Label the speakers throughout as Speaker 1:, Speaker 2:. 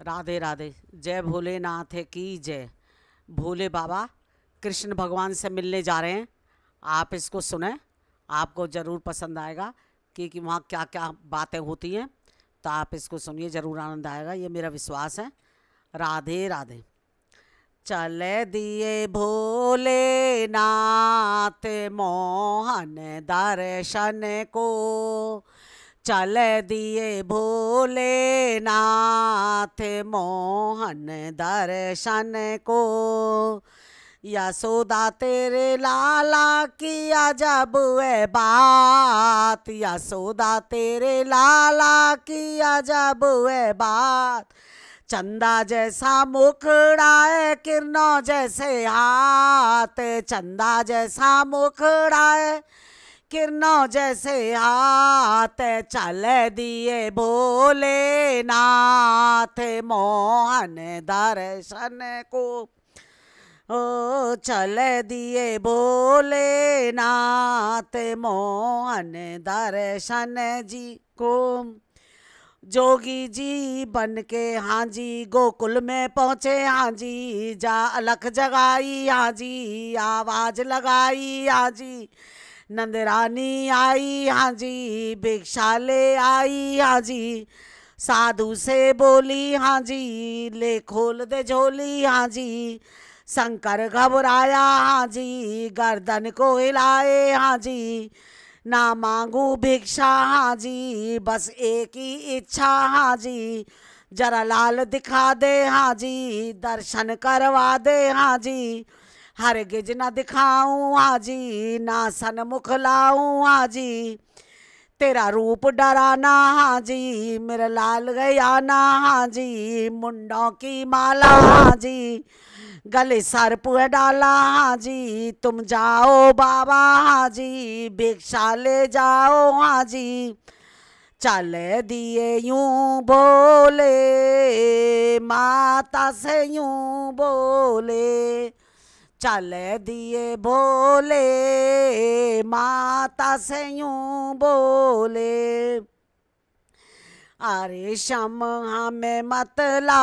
Speaker 1: राधे राधे जय भोलेनाथ की जय भोले बाबा कृष्ण भगवान से मिलने जा रहे हैं आप इसको सुने आपको ज़रूर पसंद आएगा क्योंकि वहाँ क्या क्या बातें होती हैं तो आप इसको सुनिए ज़रूर आनंद आएगा ये मेरा विश्वास है राधे राधे चल दिए भोले नाथ मोहन दर्शन को चल दिए भोले नाथ मोहन दर्शन को यशोदा तेरे लाला किया जब है बात यशोदा तेरे लाला किया जब है बात चंदा जैसा मुखड़ा है किरणों जैसे हाथ चंदा जैसा मुखड़ा है किरणों जैसे हाथ चल दिए भोले नाथ मोहन दर्शन को ओ चल दिए भोले नाथ मोहन दर्शन जी को जोगी जी बन के हाँ जी गोकुल में पहुँचे हाँ जी जा अलख जगाई हाँ जी आवाज़ लगाई हाँ जी नंदरानी आई हाँ जी भिक्षा ले आई हाँ जी साधु से बोली हाँ जी ले खोल दे झोली हाँ जी शंकर घबराया हाँ जी गर्दन को हिलाए हाँ जी ना मांगू भिक्षा हाँ जी बस एक ही इच्छा हाँ जी जरा लाल दिखा दे हाँ जी दर्शन करवा दे हाँ जी हर गिज ना दिखाऊं आजी ना मुख लाऊं आजी तेरा रूप डराना हाजी मेरा लाल गया ना हाजी मुंडों की माला हाजी गले सर पुए डाला हाजी तुम जाओ बाबा हाजी भिक्षा ले जाओ हाजी चल दिए यूं बोले माता से यूं बोले चल दिए बोले माता से यूं बोले अरे शम हमें मतला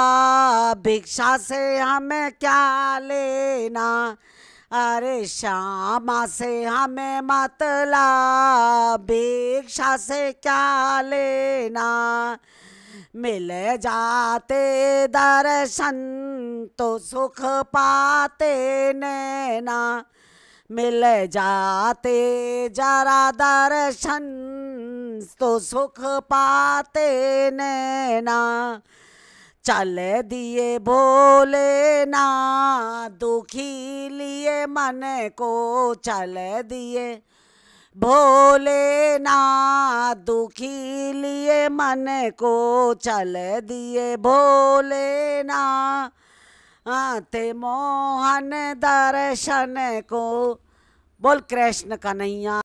Speaker 1: भिक्षा से हमें क्या लेना अरे श्यामा से हमें मतला भिक्षा से क्या लेना मिल जाते दर्शन तो सुख पाते नैना मिल जाते जरा दर्शन तो सुख पाते नैना चल दिए भोले ना दुखी लिए मन को चल दिए भोले ना दुखी लिए मन को चल दिए भोले ना आते मोहन दर्शन को बोल कृष्ण कन्हैया